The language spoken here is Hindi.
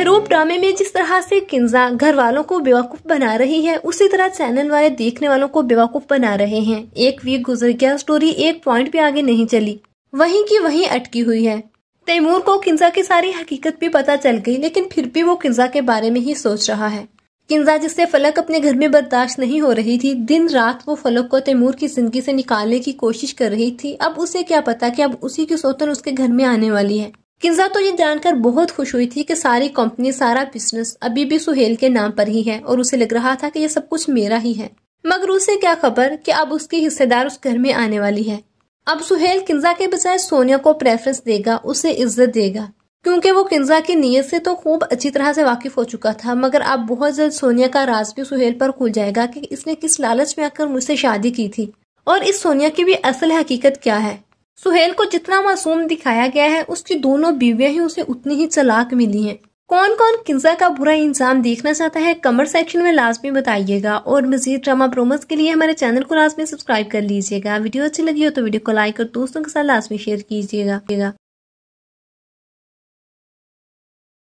महरूब ड्रामे में जिस तरह से किंजा घर वालों को बेवकूफ बना रही है उसी तरह चैनल वाले देखने वालों को बेवकूफ बना रहे हैं एक वीक गुजर गया स्टोरी एक पॉइंट पे आगे नहीं चली वहीं की वहीं अटकी हुई है तैमूर को किंजा की सारी हकीकत भी पता चल गई लेकिन फिर भी वो किंजा के बारे में ही सोच रहा है किंजा जिससे फलक अपने घर में बर्दाश्त नहीं हो रही थी दिन रात वो फलक को तैमूर की जिंदगी से निकालने की कोशिश कर रही थी अब उसे क्या पता कि अब उसी की सोतन उसके घर में आने वाली है किंजा तो ये जानकर बहुत खुश हुई थी कि सारी कंपनी सारा बिजनेस अभी भी सुहेल के नाम पर ही है और उसे लग रहा था कि ये सब कुछ मेरा ही है मगर उसे क्या खबर कि अब उसकी हिस्सेदार उस घर में आने वाली है अब सुहेल किंजा के बजाय सोनिया को प्रेफरेंस देगा उसे इज्जत देगा क्योंकि वो किंजा की नीयत से तो खूब अच्छी तरह से वाकिफ हो चुका था मगर अब बहुत जल्द सोनिया का राज भी सुहेल पर खुल जाएगा कि इसने किस लालच में आकर मुझसे शादी की थी और इस सोनिया की भी असल हकीकत क्या है सुहेल को जितना मासूम दिखाया गया है उसकी दोनों बीवियां ही उसे उतनी ही चलाक मिली हैं। कौन कौन किंजा का बुरा इंजाम देखना चाहता है कमेंट सेक्शन में लाजमी बताइएगा और मजीद ड्रामा प्रोमोस के लिए हमारे चैनल को लाजमी सब्सक्राइब कर लीजिएगा वीडियो अच्छी लगी हो तो वीडियो को लाइक और दोस्तों के साथ लाजमी शेयर कीजिएगा